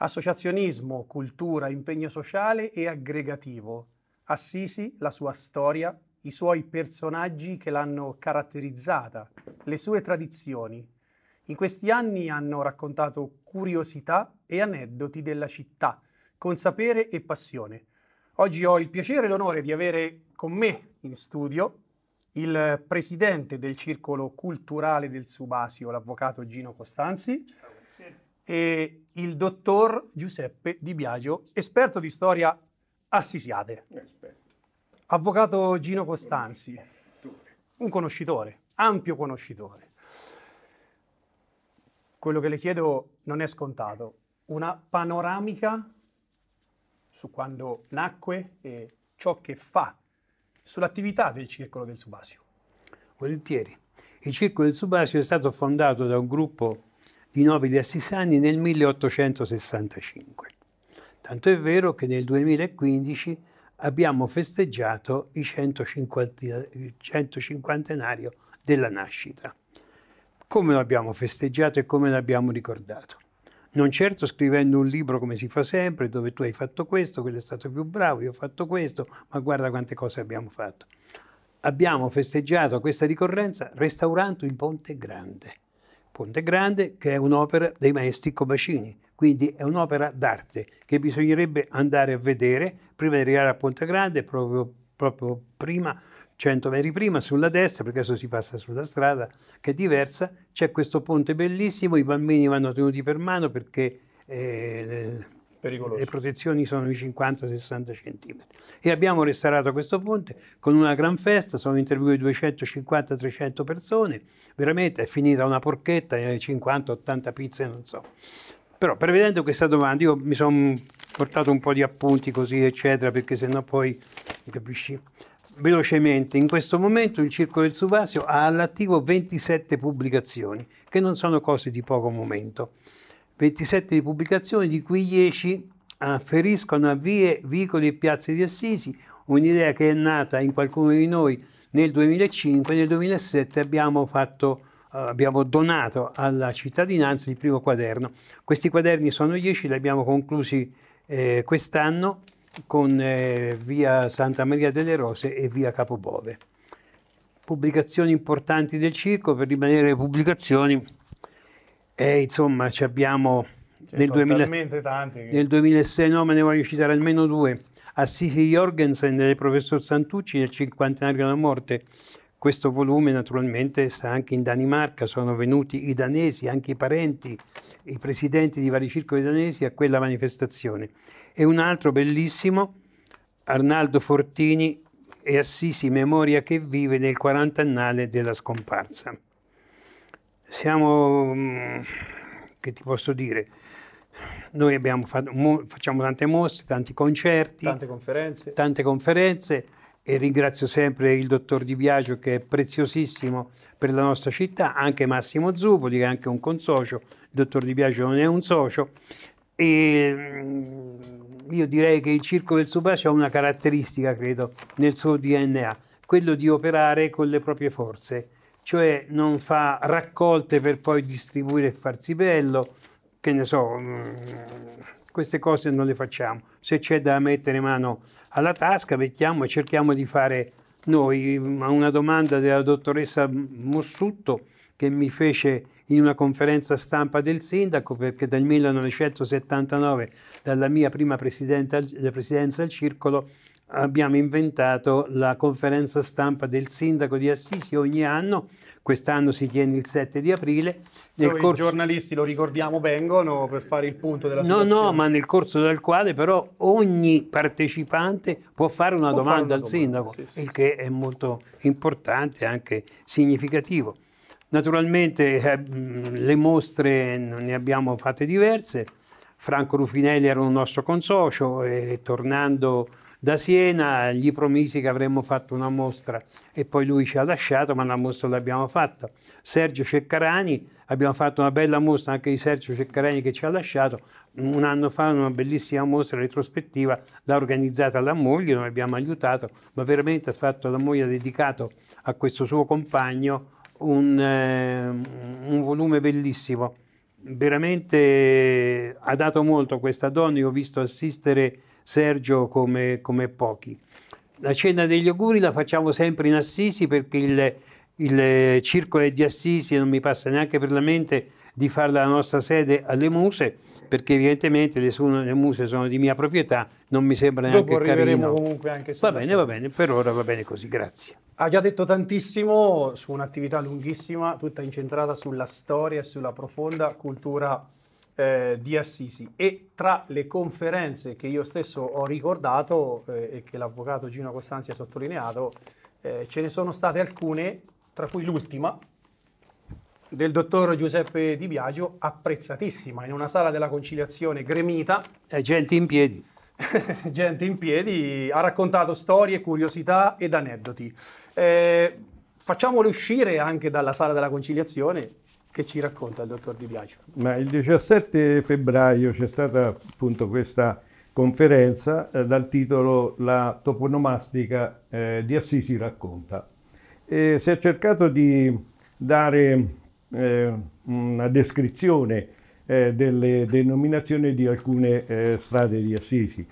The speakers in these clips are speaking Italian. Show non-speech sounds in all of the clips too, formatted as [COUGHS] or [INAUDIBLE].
Associazionismo, cultura, impegno sociale e aggregativo. Assisi, la sua storia, i suoi personaggi che l'hanno caratterizzata, le sue tradizioni. In questi anni hanno raccontato curiosità e aneddoti della città, con sapere e passione. Oggi ho il piacere e l'onore di avere con me in studio il presidente del Circolo Culturale del Subasio, l'avvocato Gino Costanzi. Ciao, eh, il dottor Giuseppe Di Biagio, esperto di storia assisiate. Aspetta. Avvocato Gino Costanzi, un conoscitore, ampio conoscitore. Quello che le chiedo non è scontato, una panoramica su quando nacque e ciò che fa sull'attività del Circolo del Subasio. Volentieri. Il Circolo del Subasio è stato fondato da un gruppo di nobili assisani nel 1865. Tanto è vero che nel 2015 abbiamo festeggiato il 150 della nascita. Come lo abbiamo festeggiato e come l'abbiamo ricordato? Non certo scrivendo un libro come si fa sempre, dove tu hai fatto questo, quello è stato più bravo, io ho fatto questo, ma guarda quante cose abbiamo fatto. Abbiamo festeggiato questa ricorrenza restaurando il Ponte Grande. Ponte Grande, che è un'opera dei maestri Cobacini, quindi è un'opera d'arte che bisognerebbe andare a vedere prima di arrivare a Ponte Grande, proprio, proprio prima 100 metri prima sulla destra, perché adesso si passa sulla strada che è diversa, c'è questo ponte bellissimo, i bambini vanno tenuti per mano perché eh, Pericoloso. Le protezioni sono di 50-60 cm. E abbiamo restaurato questo ponte con una gran festa, sono intervenute 250-300 persone, veramente è finita una porchetta, 50-80 eh, pizze, non so. Però prevedendo questa domanda, io mi sono portato un po' di appunti così, eccetera, perché sennò poi capisci. Velocemente, in questo momento il Circo del Subasio ha all'attivo 27 pubblicazioni, che non sono cose di poco momento. 27 di pubblicazioni, di cui 10 afferiscono a vie, vicoli e piazze di Assisi, un'idea che è nata in qualcuno di noi nel 2005, nel 2007 abbiamo, fatto, eh, abbiamo donato alla cittadinanza il primo quaderno. Questi quaderni sono 10, li abbiamo conclusi eh, quest'anno con eh, via Santa Maria delle Rose e via Capobove. Pubblicazioni importanti del circo, per rimanere pubblicazioni e insomma, ci abbiamo Ce nel, 2000, che... nel 2006, no, me ne voglio citare almeno due. Assisi Jorgensen del professor Santucci nel cinquantenario della morte. Questo volume naturalmente sta anche in Danimarca, sono venuti i danesi, anche i parenti, i presidenti di vari circoli danesi a quella manifestazione. E un altro bellissimo, Arnaldo Fortini e Assisi Memoria che vive nel quarantennale della scomparsa siamo, mm, che ti posso dire, noi fatto, facciamo tante mostre, tanti concerti, tante conferenze. tante conferenze e ringrazio sempre il dottor Di Biagio che è preziosissimo per la nostra città, anche Massimo Zupoli che è anche un consocio, il dottor Di Biagio non è un socio e mm, io direi che il Circo del Subascio ha una caratteristica, credo, nel suo DNA, quello di operare con le proprie forze cioè non fa raccolte per poi distribuire e farsi bello, che ne so, mm, queste cose non le facciamo. Se c'è da mettere mano alla tasca, mettiamo e cerchiamo di fare noi. Ma una domanda della dottoressa Mossutto che mi fece in una conferenza stampa del sindaco, perché dal 1979, dalla mia prima presidenza al circolo, abbiamo inventato la conferenza stampa del sindaco di Assisi ogni anno, quest'anno si tiene il 7 di aprile. Nel corso... I giornalisti, lo ricordiamo, vengono per fare il punto della situazione. No, no, ma nel corso del quale però ogni partecipante può fare una, può domanda, fare una domanda al sindaco, sì, sì. il che è molto importante e anche significativo. Naturalmente eh, le mostre ne abbiamo fatte diverse, Franco Rufinelli era un nostro consocio e tornando da Siena gli promisi che avremmo fatto una mostra e poi lui ci ha lasciato, ma la mostra l'abbiamo fatta. Sergio Ceccarani, abbiamo fatto una bella mostra anche di Sergio Ceccarani che ci ha lasciato. Un anno fa una bellissima mostra retrospettiva l'ha organizzata la moglie, noi abbiamo aiutato, ma veramente ha fatto la moglie ha dedicato a questo suo compagno un, eh, un volume bellissimo veramente eh, ha dato molto a questa donna. Io ho visto assistere Sergio come, come pochi. La cena degli auguri la facciamo sempre in Assisi perché il, il circolo di Assisi, e non mi passa neanche per la mente di farla la nostra sede alle muse, perché evidentemente le, sono, le muse sono di mia proprietà, non mi sembra neanche Dopo arriveremo carino. comunque anche su Va bene, va bene, per ora va bene così, grazie. Ha già detto tantissimo su un'attività lunghissima, tutta incentrata sulla storia e sulla profonda cultura eh, di Assisi e tra le conferenze che io stesso ho ricordato eh, e che l'avvocato Gino Costanzi ha sottolineato, eh, ce ne sono state alcune, tra cui l'ultima del dottor Giuseppe Di Biagio, apprezzatissima in una sala della conciliazione gremita. E gente in piedi. [LAUGHS] gente in piedi, ha raccontato storie, curiosità ed aneddoti. Eh, facciamole uscire anche dalla sala della conciliazione, che ci racconta il dottor Di Biagio? Ma il 17 febbraio c'è stata appunto questa conferenza eh, dal titolo La toponomastica eh, di Assisi racconta. E si è cercato di dare eh, una descrizione eh, delle denominazioni di alcune eh, strade di Assisi.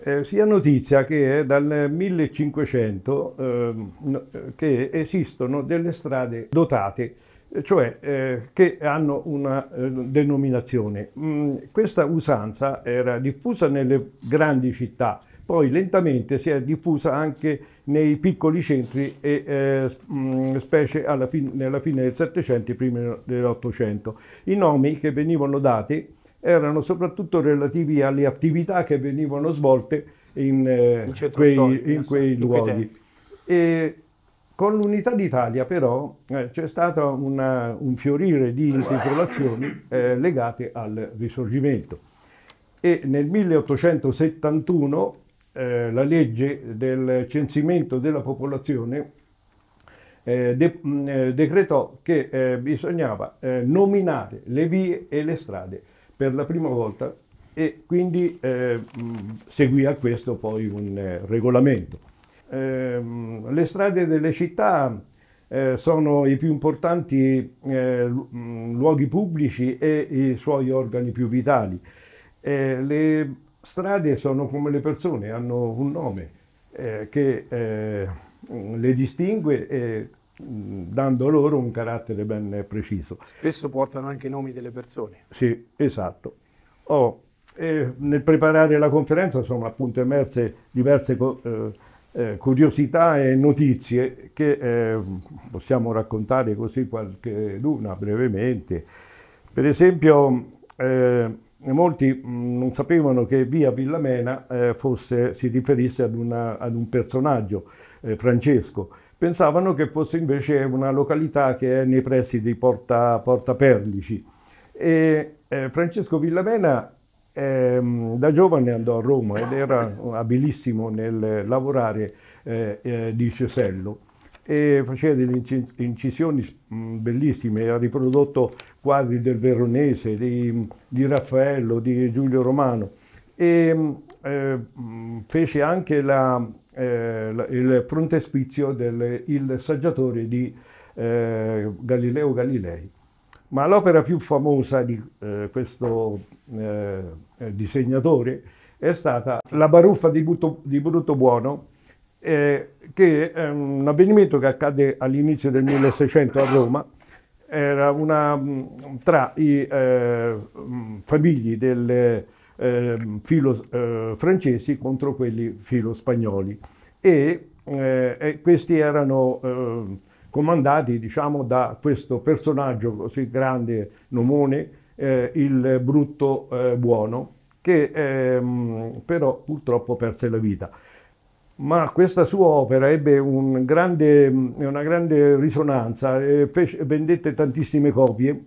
Eh, si ha notizia che è dal 1500 ehm, eh, che esistono delle strade dotate eh, cioè eh, che hanno una eh, denominazione. Mm, questa usanza era diffusa nelle grandi città, poi lentamente si è diffusa anche nei piccoli centri, e, eh, mh, mm, specie fin nella fine del Settecento e prima dell'Ottocento. I nomi che venivano dati erano soprattutto relativi alle attività che venivano svolte in, eh, in quei, in quei luoghi. Quei con l'Unità d'Italia però eh, c'è stato una, eh, un fiorire di intitolazioni eh, legate al risorgimento e nel 1871 eh, la legge del censimento della popolazione eh, de mm, eh, decretò che bisognava nominare le vie e le strade per la prima volta e quindi mm, seguì a questo poi un regolamento. Ehm, le strade delle città eh, sono i più importanti eh, mm, luoghi pubblici e i suoi organi più vitali. Eh, le strade sono come le persone, hanno un nome che mm, le distingue e mm, dando loro un carattere ben preciso. Spesso portano anche i nomi delle persone. Sì, esatto. Oh, nel preparare la conferenza sono appunto emerse diverse eh, eh, curiosità e notizie che eh, possiamo raccontare così qualche luna brevemente. Per esempio, eh, molti mh, mm, non sapevano che via Villamena eh, fosse, si riferisse ad, una, ad un personaggio, eh, Francesco. Pensavano che fosse invece una località che è nei pressi di Porta, Porta Perlici. E, eh, Francesco Villamena Ehm, da giovane andò a Roma ed era abilissimo nel lavorare eh, eh, di cesello e faceva delle incisioni mm, bellissime, ha riprodotto quadri del Veronese, di, di Raffaello, di Giulio Romano e mm, eh, mm, fece anche la, eh, la, il frontespizio del il saggiatore di eh, Galileo Galilei. Ma l'opera più famosa di eh, questo eh, disegnatore è stata La baruffa di, Buto, di Bruto Buono, eh, che è un avvenimento che accade all'inizio del 1600 a Roma, era una, mm, tra i eh, mm, famigli del eh, filo eh, francesi contro quelli filo spagnoli e eh, questi erano eh, comandati diciamo, da questo personaggio così grande, Nomone, eh, il brutto eh, buono, che ehm, però purtroppo perse la vita. Ma questa sua opera ebbe un grande, una grande risonanza, eh, fece, vendette tantissime copie,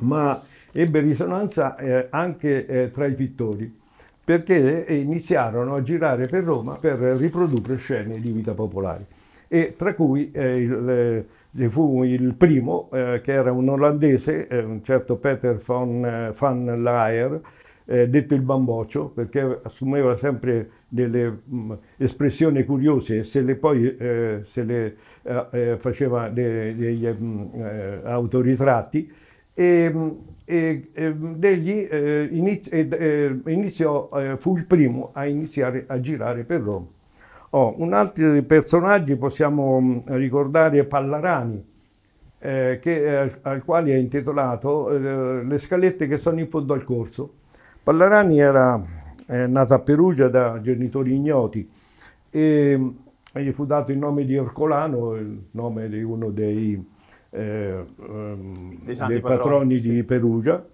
ma ebbe risonanza eh, anche eh, tra i pittori perché iniziarono a girare per Roma per riprodurre scene di vita popolare e tra cui eh, il, eh, fu il primo, eh, che era un olandese, eh, un certo Peter van, eh, van Laer, eh, detto il bamboccio, perché assumeva sempre delle mh, mm, espressioni curiose e se le poi se le, faceva de, degli mh, mm, autoritratti. E, mm, e, e, degli, iniz, iniziò, fu il primo a iniziare a girare per Roma Oh, un altro personaggio possiamo mm, ricordare Pallarani, eh, che, eh, al quale è intitolato eh, Le scalette che sono in fondo al corso. Pallarani era eh, nata a Perugia da genitori ignoti e, mm, gli fu dato il nome di Orcolano, il nome di uno dei, eh, ehm, dei, dei patroni, patroni sì. di Perugia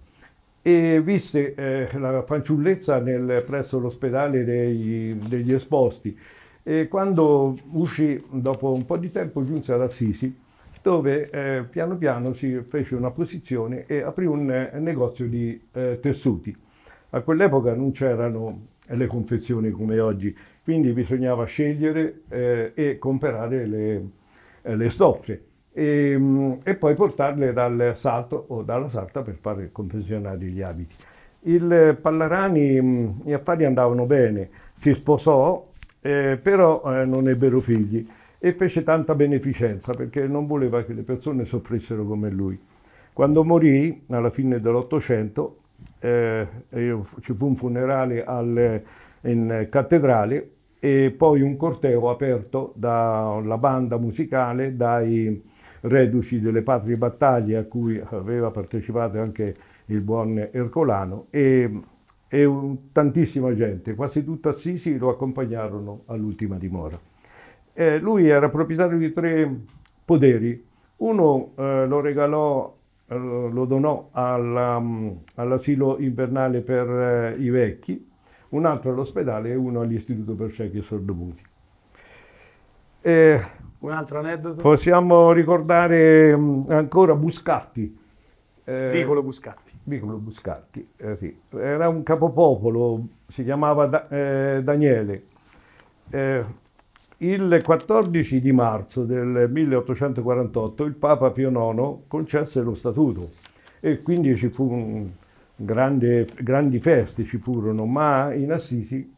e visse eh, la fanciullezza nel, presso l'ospedale degli esposti e quando uscì, dopo un po' di tempo, giunse ad Assisi, dove eh, piano piano si fece una posizione e aprì un eh, negozio di eh, tessuti. A quell'epoca non c'erano le confezioni come oggi, quindi bisognava scegliere eh, e comprare le, eh, le stoffe e, mm, e, poi portarle dal salto o dalla salta per fare confezionare gli abiti. Il Pallarani, mm, gli affari andavano bene, si sposò eh, però eh, non ebbero figli e fece tanta beneficenza perché non voleva che le persone soffrissero come lui. Quando morì, alla fine dell'Ottocento, eh, ci fu un funerale al, in cattedrale e poi un corteo aperto dalla banda musicale, dai reduci delle patrie battaglie a cui aveva partecipato anche il buon Ercolano e e un, tantissima gente, quasi tutto Assisi lo accompagnarono all'ultima dimora. Eh, lui era proprietario di tre poderi, uno eh, lo regalò, eh, lo donò alla, mm, all'asilo invernale per eh, i vecchi, un altro all'ospedale e uno all'istituto per ciechi e sordomuti. Eh, un altro aneddoto? Possiamo ricordare mm, ancora Buscatti, eh, Vicolo Buscatti. Vicolo Buscatti, eh, sì. Era un capopopolo, si chiamava da, eh, Daniele. Eh, il 14 di marzo del 1848 il Papa Pio IX concesse lo statuto e quindi ci fu un grande, grandi feste, ci furono, ma in Assisi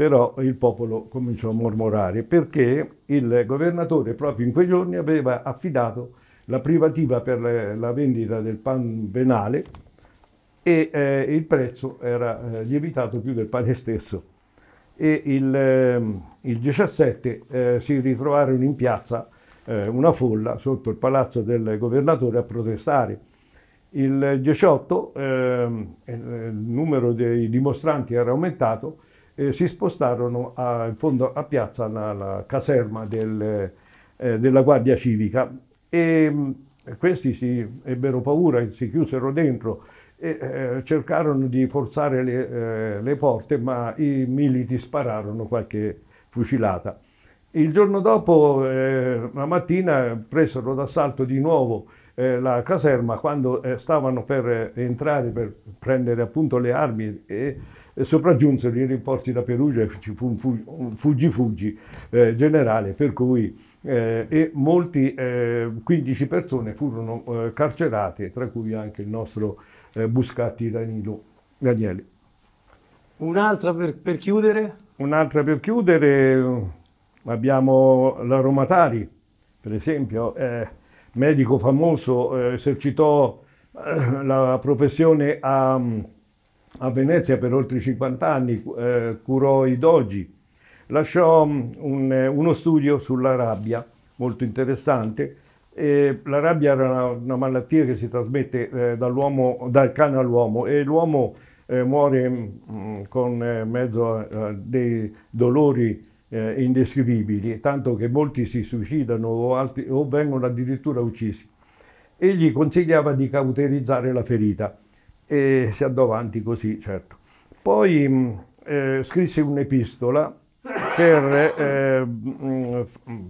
però il popolo cominciò a mormorare perché il governatore proprio in quei giorni aveva affidato la privativa per la vendita del pan venale e eh, il prezzo era eh, lievitato più del pane stesso. E il, ehm, eh, il 17 si ritrovarono in piazza eh, una folla sotto il palazzo del governatore a protestare. Il 18 ehm, eh, il numero dei dimostranti era aumentato e si spostarono a, in fondo a piazza alla caserma del, eh, della Guardia Civica Mm, e questi si ebbero paura, e si chiusero dentro e eh, cercarono di forzare le, eh, le, porte, ma i militi spararono qualche fucilata. Il giorno dopo, eh, la mattina, presero d'assalto di nuovo eh, la caserma quando eh, stavano per entrare, per prendere appunto le armi e, e sopraggiunsero i rimporti da Perugia e ci fu un, fuggi-fuggi eh, generale, per cui eh, e molti, eh, 15 persone furono eh, carcerate, tra cui anche il nostro eh, Buscatti Danilo Daniele. Un'altra per, per, chiudere? Un'altra per chiudere, abbiamo la Romatari, per esempio, eh, medico famoso, eh, esercitò la professione a, a, Venezia per oltre 50 anni, curò i dogi, lasciò mm, un, eh, uno studio sulla rabbia molto interessante. E la rabbia era una, una malattia che si trasmette eh, dal cane all'uomo e l'uomo eh, muore mh, mm, mm, con eh, mezzo a, dei dolori eh, indescrivibili, tanto che molti si suicidano o, altri, o vengono addirittura uccisi. Egli consigliava di cauterizzare la ferita e si andò avanti così, certo. Poi mh, eh, scrisse un'epistola per eh, mm,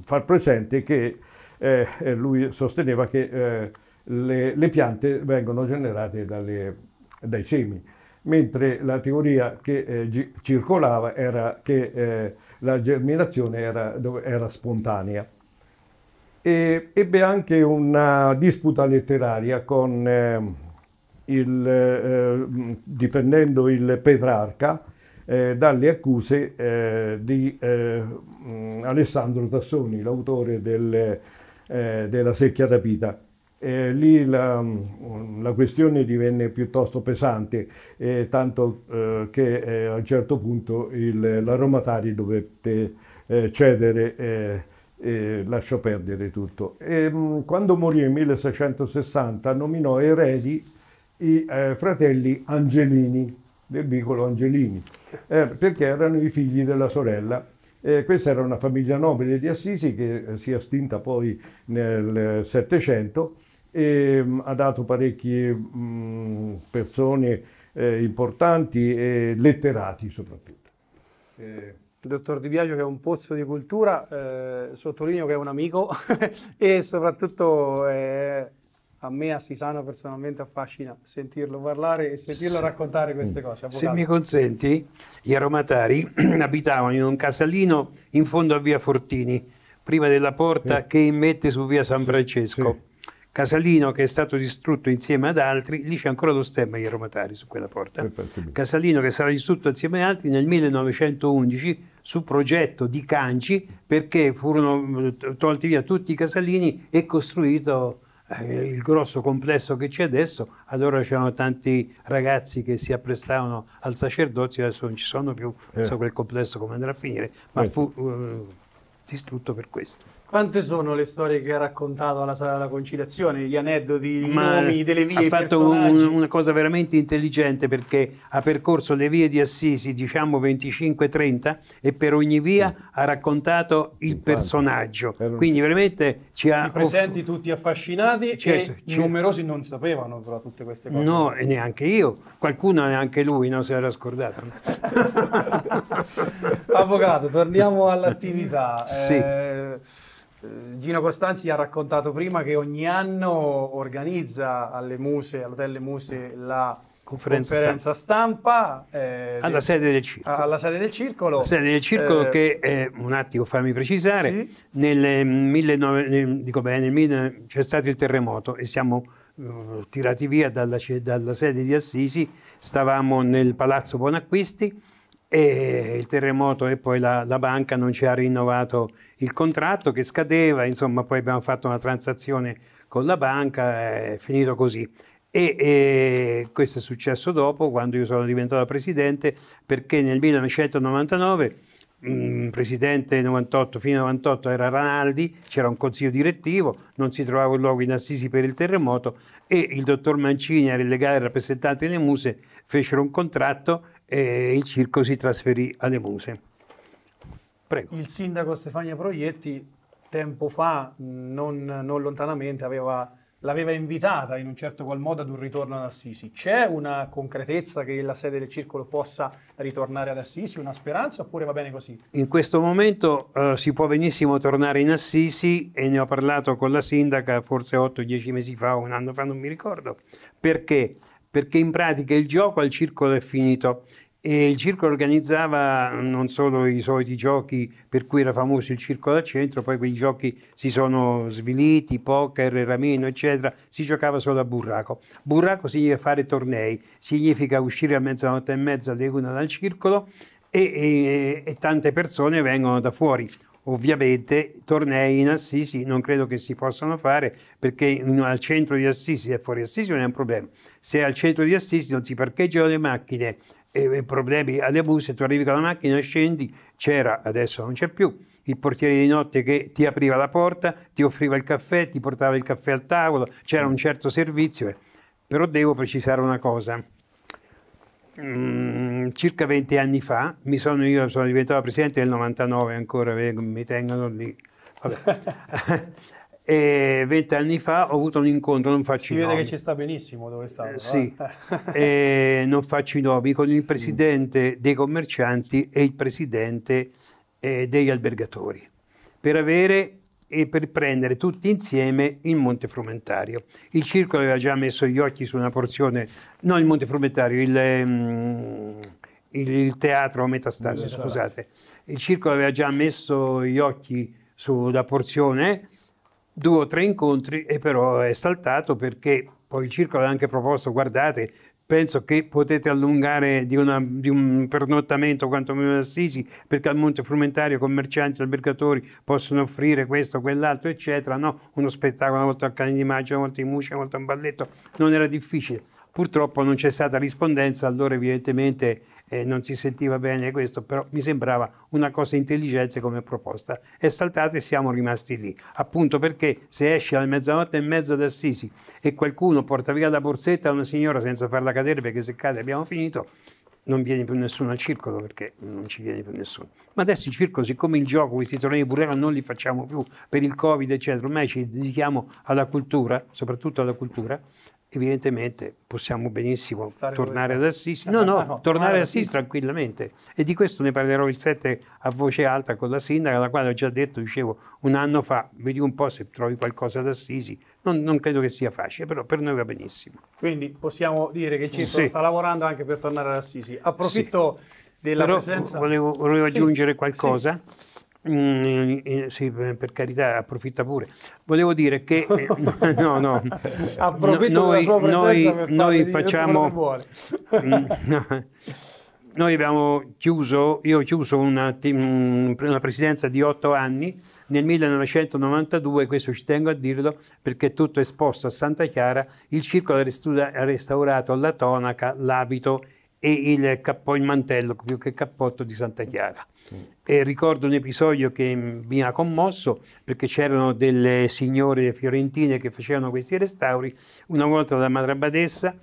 far presente che eh, eh lui sosteneva che eh, le, le, piante vengono generate dalle, dai semi, mentre la teoria che eh, circolava era che la germinazione era, era spontanea. E, ebbe anche una disputa letteraria con il, eh, mm, difendendo il Petrarca eh, dalle accuse eh, di eh, Alessandro Tassoni, l'autore del, eh, della secchia rapita. Eh, lì la, mm, la, questione divenne piuttosto pesante, eh, tanto eh, che eh, a un certo punto il, la Romatari dovette cedere e lasciò perdere tutto. E, mh, mm, quando morì nel 1660 nominò eredi i fratelli Angelini, del vicolo Angelini, eh, perché erano i figli della sorella. Eh, questa era una famiglia nobile di Assisi che eh, si è estinta poi nel Settecento e mh, mm, ha dato parecchie mh, mm, persone eh, importanti e letterati soprattutto. Il eh, dottor Di Biagio che è un pozzo di cultura, eh, sottolineo che è un amico [LAUGHS] e soprattutto è, a me a Sisano personalmente affascina sentirlo parlare e sentirlo sì. raccontare queste mm. cose. Avvocato. Se mi consenti, gli aromatari [CLEARS THROAT] abitavano in un casalino in fondo a via Fortini, prima della porta sì. che immette su via San Francesco. Sì. Casalino che è stato distrutto insieme ad altri, lì c'è ancora lo stemma di aromatari su quella porta. Casalino che sarà distrutto insieme ad altri nel 1911 su progetto di Canci perché furono eh, tolti via tutti i casalini e costruito eh, il grosso complesso che c'è adesso, allora c'erano tanti ragazzi che si apprestavano al sacerdozio, adesso non ci sono più, non so eh. quel complesso come andrà a finire, ma eh. fu uh, distrutto per questo. Quante sono le storie che ha raccontato alla sala della conciliazione, gli aneddoti, i nomi delle vie? Ha fatto un, una cosa veramente intelligente perché ha percorso le vie di Assisi, diciamo 25-30, e per ogni via sì. ha raccontato il Infatti, personaggio. Un... Quindi veramente ci ha... I presenti tutti affascinati certo, e certo. numerosi non sapevano però tutte queste cose. No, e neanche io. Qualcuno neanche lui no, se l'era scordato. [LAUGHS] Avvocato, torniamo all'attività. Sì. Eh... Eh, Gino Costanzi ha raccontato prima che ogni anno organizza alle Muse, all'Hotel Muse, la conferenza, conferenza stampa, stampa eh, alla, sede del circolo. alla sede del circolo. La sede del circolo eh, che, è, un attimo fammi precisare, sì. nel, 19, eh, dico bene, c'è stato il terremoto e siamo uh, tirati via dalla, dalla sede di Assisi, stavamo nel Palazzo Bonacquisti, e il terremoto e poi la, la, banca non ci ha rinnovato il contratto che scadeva, insomma poi abbiamo fatto una transazione con la banca, è finito così. E, e questo è successo dopo, quando io sono diventato presidente, perché nel 1999 mm, presidente 98 fino al 98 era Ranaldi, c'era un consiglio direttivo, non si trovava un luogo in Assisi per il terremoto e il dottor Mancini era il legale rappresentante delle Muse, fecero un contratto e il circo si trasferì alle Muse. Prego. Il sindaco Stefania Proietti tempo fa, non, non lontanamente, aveva, l'aveva invitata in un certo qual modo ad un ritorno ad Assisi. C'è una concretezza che la sede del circolo possa ritornare ad Assisi, una speranza oppure va bene così? In questo momento eh, si può benissimo tornare in Assisi e ne ho parlato con la sindaca forse 8-10 mesi fa, un anno fa, non mi ricordo, perché perché in pratica il gioco al circolo è finito e il circo organizzava non solo i soliti giochi per cui era famoso il circo al centro, poi quei giochi si sono sviliti, poker, rameno, eccetera, si giocava solo a burraco. Burraco significa fare tornei, significa uscire a mezzanotte e mezza alle una dal circolo e, e, e tante persone vengono da fuori Ovviamente tornei in Assisi non credo che si possano fare perché in, al centro di Assisi e fuori Assisi non è un problema. Se al centro di Assisi non si parcheggiano le macchine e, e problemi alle busse, tu arrivi con la macchina, e scendi, c'era, adesso non c'è più, il portiere di notte che ti apriva la porta, ti offriva il caffè, ti portava il caffè al tavolo, c'era un certo servizio. Eh. Però devo precisare una cosa. Mm circa 20 anni fa, mi sono, io sono diventato presidente nel 99 ancora, mi tengono lì. [LAUGHS] e 20 anni fa ho avuto un incontro, non faccio i nomi. Si vede che ci sta benissimo dove sta. Eh, sì, [LAUGHS] eh, non faccio i nomi, con il presidente dei commercianti e il presidente eh, degli albergatori, per avere e per prendere tutti insieme il Monte Frumentario. Il circolo aveva già messo gli occhi su una porzione, no il Monte Frumentario, il... Um, il, il teatro Metastasio, esatto. scusate. Il circolo aveva già messo gli occhi sulla porzione, due o tre incontri e però è saltato perché poi il circolo ha anche proposto, guardate, penso che potete allungare di, una, di un pernottamento quantomeno Assisi, perché al Monte Frumentario commercianti, albergatori possono offrire questo, quell'altro, eccetera. No, uno spettacolo, una volta al cane di maggio, una volta in muscia, una volta un balletto, non era difficile. Purtroppo non c'è stata rispondenza, allora evidentemente eh, non si sentiva bene questo, però mi sembrava una cosa intelligente come proposta. È saltata e siamo rimasti lì, appunto perché se esci alle mezzanotte e mezza da Assisi e qualcuno porta via la borsetta a una signora senza farla cadere perché se cade abbiamo finito, non viene più nessuno al circolo perché non ci viene più nessuno. Ma adesso il circolo, siccome il gioco, questi tornei pure non li facciamo più per il Covid, eccetera, ormai ci dedichiamo alla cultura, soprattutto alla cultura, evidentemente possiamo benissimo Stare tornare ad Assisi, eh, no, no, no tornare ad Assisi tranquillamente. E di questo ne parlerò il 7 a voce alta con la sindaca, la quale ho già detto, dicevo, un anno fa, vedi un po' se trovi qualcosa ad Assisi. Non, non credo che sia facile, però per noi va benissimo. Quindi possiamo dire che il Centro sì. sta lavorando anche per tornare ad Assisi. Approfitto sì. della però presenza. Volevo, volevo aggiungere sì. qualcosa. Sì Mm, eh, sì, per carità, approfitta pure. Volevo dire che eh, [LAUGHS] no, no, approfitto no, della sua presenza noi, noi facciamo [LAUGHS] noi abbiamo chiuso, io ho chiuso una, mm, una, presidenza di otto anni nel 1992, questo ci tengo a dirlo perché tutto è esposto a Santa Chiara, il circolo ha restaurato la tonaca, l'abito e il, cappo, il mantello più che il cappotto di Santa Chiara. E ricordo un episodio che mi ha commosso perché c'erano delle signore fiorentine che facevano questi restauri. Una volta la madre abbadessa,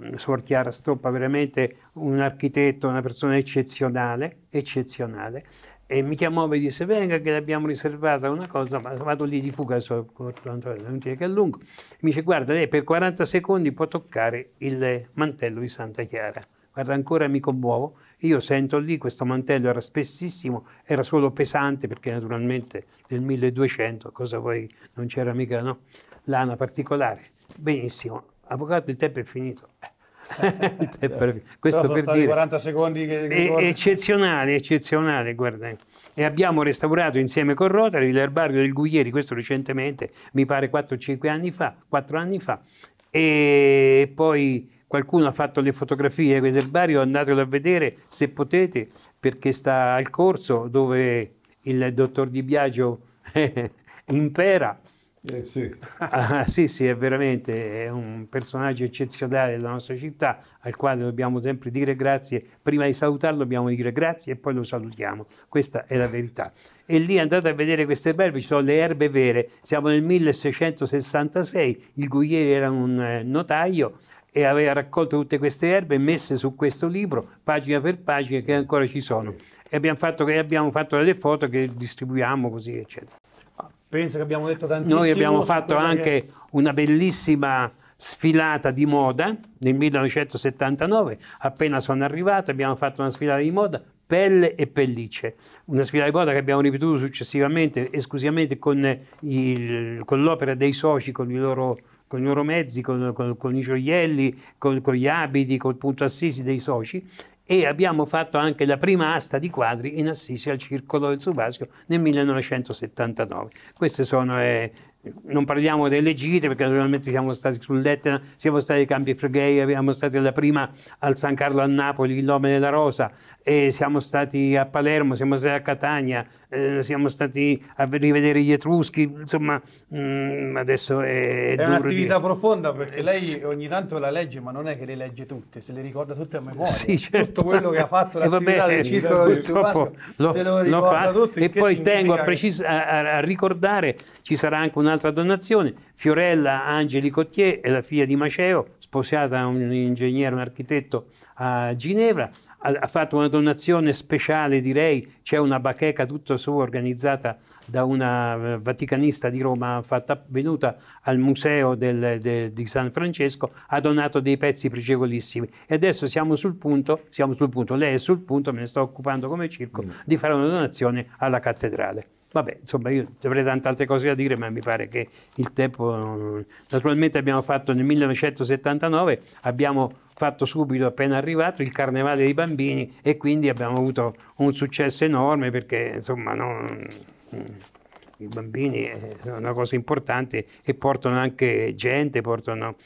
mm, Suor Chiara Stoppa, veramente un architetto, una persona eccezionale, eccezionale, e mi chiamò e mi disse venga che l'abbiamo riservata una cosa ma vado lì di fuga non c'è che a lungo mi dice guarda lei per 40 secondi può toccare il mantello di Santa Chiara guarda ancora amico Buovo, io sento lì questo mantello era spessissimo, era solo pesante perché naturalmente nel 1200 cosa vuoi, non c'era mica no, lana particolare. Benissimo, avvocato il tempo è finito. [LAUGHS] il tempo è finito. Questo per dire 40 secondi che, che è, eccezionale, eccezionale, guarda. E abbiamo restaurato insieme con Rotary l'erbario del Guglieri, questo recentemente, mi pare 4-5 anni fa, 4 anni fa, e poi qualcuno ha fatto le fotografie di Erbario, andatelo a vedere se potete, perché sta al corso dove il dottor Di Biagio eh, impera. Eh sì. Ah, sì, sì, è veramente è un personaggio eccezionale della nostra città al quale dobbiamo sempre dire grazie. Prima di salutarlo dobbiamo dire grazie e poi lo salutiamo. Questa è la verità. E lì andate a vedere queste erbe, ci sono le erbe vere. Siamo nel 1666, il Guglieri era un eh, notaio e aveva raccolto tutte queste erbe messe su questo libro, pagina per pagina, che ancora ci sono. E abbiamo fatto, abbiamo fatto delle foto che distribuiamo così, eccetera. Ah, Penso che abbiamo detto tantissimo. Noi abbiamo fatto anche che... una bellissima sfilata di moda nel 1979, appena sono arrivato abbiamo fatto una sfilata di moda pelle e pellicce, una sfilata di moda che abbiamo ripetuto successivamente esclusivamente con, l'opera dei soci, con i loro con i loro mezzi, con, con, con i gioielli, con, con, gli abiti, col punto assisi dei soci e abbiamo fatto anche la prima asta di quadri in assisi al Circolo del Subasio nel 1979. Queste sono, le... Eh, non parliamo delle gite perché naturalmente siamo stati sull'Etna, siamo stati ai Campi Freghei, siamo stati alla prima al San Carlo a Napoli, il nome della Rosa, e siamo stati a Palermo, siamo stati a Catania, eh, siamo stati a rivedere gli Etruschi, insomma mh, mm, adesso è... È, è un'attività profonda perché lei ogni tanto la legge ma non è che le legge tutte, se le ricorda tutte a memoria, sì, certo. tutto quello che ha fatto la [LAUGHS] vabbè, del eh, circolo purtroppo lo, se lo ricorda tutto, E poi tengo a, precis- a, a, ricordare, ci sarà anche un'altra donazione, Fiorella Angeli Cottier è la figlia di Maceo, sposata a un ingegnere, un architetto a Ginevra, ha, fatto una donazione speciale direi, c'è una bacheca tutta sua organizzata da una eh, vaticanista di Roma fatta, venuta al museo del, de, di San Francesco, ha donato dei pezzi pregevolissimi e adesso siamo sul punto, siamo sul punto lei è sul punto, me ne sto occupando come circo, mm. di fare una donazione alla cattedrale. Vabbè, insomma, io avrei tante altre cose da dire, ma mi pare che il tempo... Naturalmente abbiamo fatto nel 1979, abbiamo fatto subito appena arrivato il Carnevale dei Bambini e quindi abbiamo avuto un successo enorme perché, insomma, non... Mm, i bambini eh, sono una cosa importante e portano anche gente, portano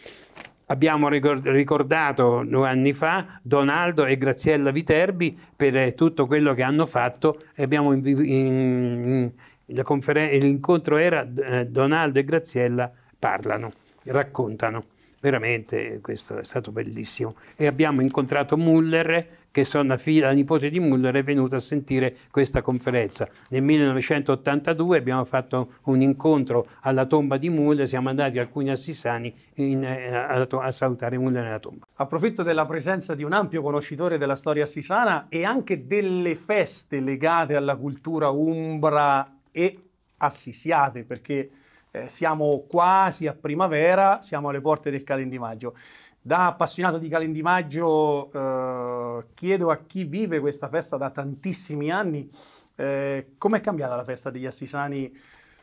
Abbiamo ricordato due anni fa Donaldo e Graziella Viterbi per eh, tutto quello che hanno fatto abbiamo in, in, in, l'incontro era eh, Donaldo e Graziella parlano, raccontano veramente questo è stato bellissimo. E abbiamo incontrato Muller, che sono la, figlia, la nipote di Muller, è venuta a sentire questa conferenza. Nel 1982 abbiamo fatto un incontro alla tomba di Muller, siamo andati alcuni assisani in, eh, a, a, salutare Muller nella tomba. Approfitto della presenza di un ampio conoscitore della storia assisana e anche delle feste legate alla cultura umbra e assisiate, perché eh, siamo quasi a primavera, siamo alle porte del maggio. Da appassionato di calendimaggio eh, chiedo a chi vive questa festa da tantissimi anni eh, com'è cambiata la festa degli Assisani,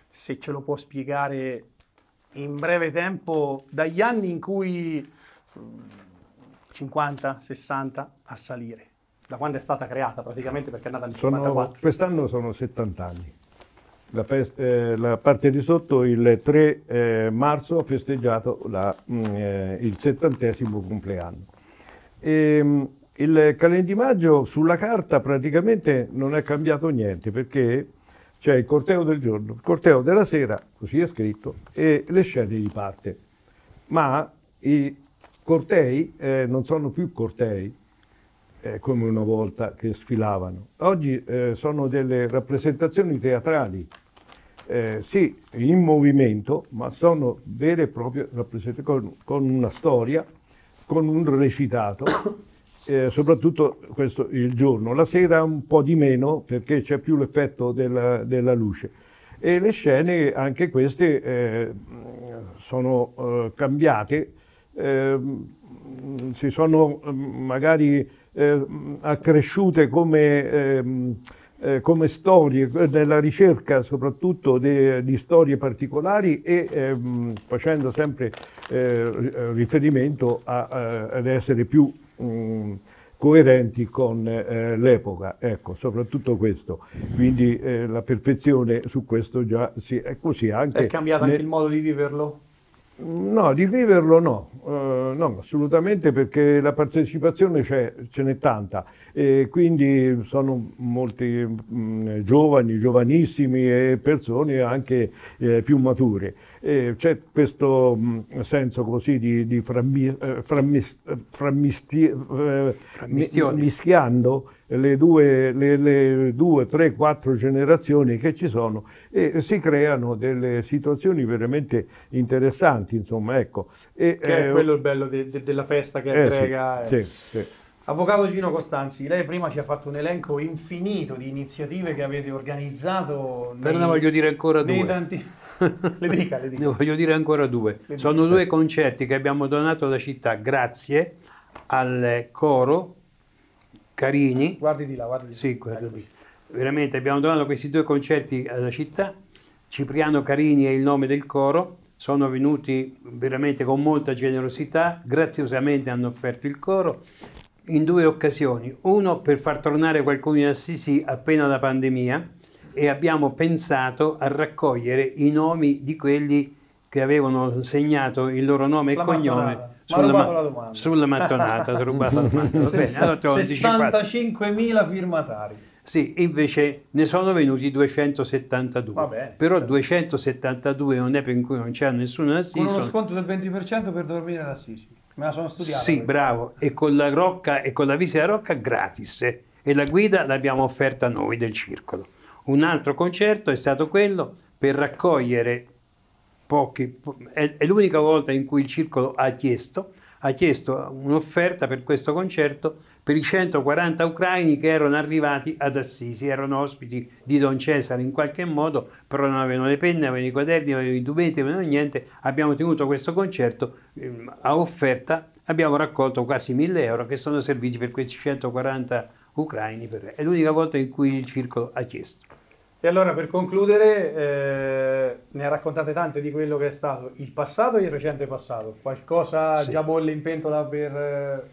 se ce lo può spiegare in breve tempo, dagli anni in cui 50, mm, 60 a salire, da quando è stata creata praticamente perché è nata nel sono, 54. Quest'anno sono 70 anni la, eh, la, parte di sotto il 3 eh, marzo ha festeggiato la, mh, mm, eh, il settantesimo compleanno. E, ehm, il calendimaggio sulla carta praticamente non è cambiato niente perché c'è il corteo del giorno, il corteo della sera, così è scritto, e le scene di parte. Ma i cortei eh, non sono più cortei, eh, come una volta che sfilavano. Oggi eh, sono delle rappresentazioni teatrali, eh, sì, in movimento, ma sono vere e proprie rappresentazioni con, con una storia, con un recitato, [COUGHS] eh, soprattutto questo, il giorno. La sera un po' di meno perché c'è più l'effetto della, della, luce. E le scene, anche queste, eh, sono eh, cambiate, ehm, si sono mm, magari eh, accresciute come, ehm, eh, come, storie, eh, nella ricerca soprattutto de, di storie particolari e ehm, facendo sempre eh, riferimento a, a, ad essere più mh, mm, coerenti con eh, l'epoca, ecco, soprattutto questo. Quindi eh, la perfezione su questo già si, è così anche. È cambiato anche il modo di viverlo? No, di viverlo no, uh, no, assolutamente perché la partecipazione ce n'è tanta e quindi sono molti mh, giovani, giovanissimi e persone anche eh, più mature. C'è questo mh, senso così di, di frammi, eh, frammis, frammisti, eh, mischiando le due, le, le due, tre, quattro generazioni che ci sono e si creano delle situazioni veramente interessanti, insomma, ecco. E, che eh, è quello il bello de, de, della festa che eh, aggrega. Sì, eh. sì, sì. Avvocato Gino Costanzi, lei prima ci ha fatto un elenco infinito di iniziative che avete organizzato. Nei, ne voglio dire ancora due. Tanti... [LAUGHS] le dica, le [LAUGHS] dica. Ne voglio dire ancora due. Le sono dica. due concerti che abbiamo donato alla città grazie al coro carini. Guardi di là, guardi di là. Sì, guardi ecco. di là. Veramente abbiamo donato questi due concerti alla città. Cipriano Carini è il nome del coro. Sono venuti veramente con molta generosità, graziosamente hanno offerto il coro in due occasioni. Uno per far tornare qualcuno in Assisi appena la pandemia e abbiamo pensato a raccogliere i nomi di quelli che avevano segnato il loro nome e la cognome. Mattonata sulla, ma sulla mattonata, ho rubato la domanda. allora 65.000 firmatari. Sì, invece ne sono venuti 272. Vabbè, però 272 certo. non è per cui non c'è nessuno in Assisi. Con uno sconto del 20% per dormire in Assisi. Me la sono studiata. Sì, bravo. E con la Rocca e con la visita a Rocca gratis. E la guida l'abbiamo offerta noi del circolo. Un altro concerto è stato quello per raccogliere pochi, è, è l'unica volta in cui il circolo ha chiesto, ha chiesto un'offerta per questo concerto per i 140 ucraini che erano arrivati ad Assisi, erano ospiti di Don Cesare in qualche modo, però non avevano le penne, avevano i quaderni, avevano i dubetti, avevano niente. Abbiamo tenuto questo concerto ehm, a offerta, abbiamo raccolto quasi 1000 euro che sono serviti per questi 140 ucraini. È l'unica volta in cui il circolo ha chiesto. E allora per concludere, eh, ne raccontate tante di quello che è stato il passato e il recente passato. Qualcosa sì. già bolle in pentola per eh,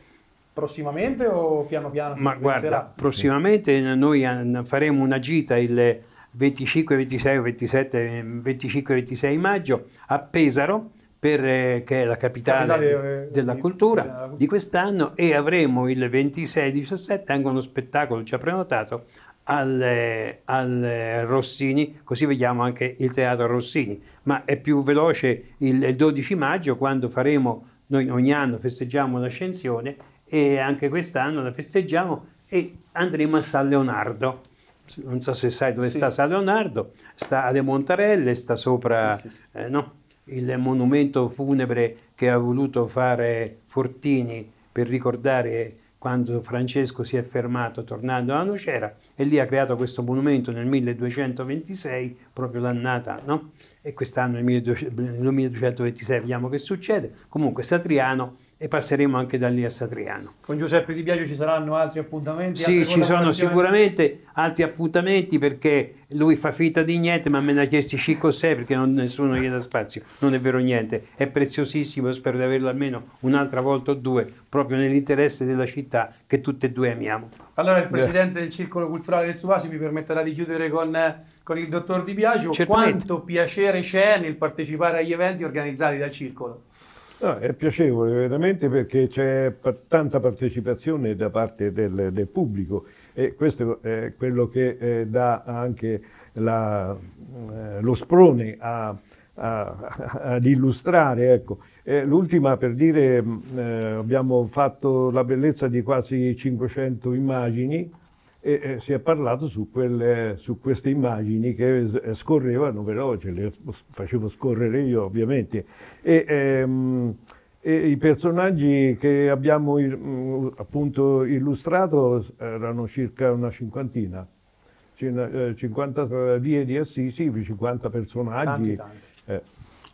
prossimamente o piano piano? Ma guarda, penserà? prossimamente noi faremo una gita il 25, 26, 27, 25, 26 maggio a Pesaro. Per, eh, che è la capitale, capitale di, eh, della, di, cultura, cultura di quest'anno e avremo il 26-17 anche uno spettacolo già prenotato al, al, Rossini, così vediamo anche il teatro Rossini, ma è più veloce il, il 12 maggio quando faremo, noi ogni anno festeggiamo l'ascensione e anche quest'anno la festeggiamo e andremo a San Leonardo. Non so se sai dove sì. sta San Leonardo, sta alle Montarelle, sta sopra sì, sì, eh, no? il monumento funebre che ha voluto fare Fortini per ricordare quando Francesco si è fermato tornando alla Nocera e lì ha creato questo monumento nel 1226, proprio l'annata, no? E quest'anno nel 1226 vediamo che succede. Comunque Satriano e passeremo anche da lì a Satriano. Con Giuseppe Di Biagio ci saranno altri appuntamenti? Sì, ci sono sicuramente altri appuntamenti perché lui fa finta di niente, ma me ne ha chiesti 5 o 6 perché non, nessuno gli dà spazio. Non è vero niente, è preziosissimo, spero di averlo almeno un'altra volta o due, proprio nell'interesse della città che tutte e due amiamo. Allora il Presidente del Circolo Culturale del Suasi mi permetterà di chiudere con, con il Dottor Di Biagio. Certamente. Quanto piacere c'è nel partecipare agli eventi organizzati dal Circolo? No, è piacevole veramente perché c'è tanta partecipazione da parte del, del pubblico e questo è quello che eh, dà anche la, eh, lo sprone a, a, [LAUGHS] ad illustrare. Ecco. Eh, l'ultima per dire mm, eh, abbiamo fatto la bellezza di quasi 500 immagini e eh, si è parlato su, quelle, su, queste immagini che eh, scorrevano veloce, le facevo scorrere io ovviamente. E, ehm, e I personaggi che abbiamo mm, appunto illustrato erano circa una cinquantina. 50 eh, eh, vie di Assisi, 50 personaggi tanti, tanti.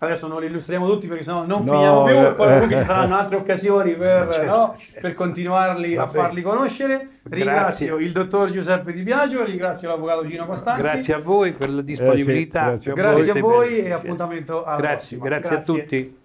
Adesso non li illustriamo tutti perché sennò non no, finiamo più, eh, poi comunque eh. ci saranno altre occasioni per, certo, no, certo. per certo. continuarli Va a bene. farli conoscere. Ringrazio grazie. il dottor Giuseppe Di Biagio, ringrazio l'avvocato Gino Costanzi. Grazie a voi per la disponibilità. Eh, sì, grazie, a voi, a voi e appuntamento alla grazie, Grazie, grazie a tutti.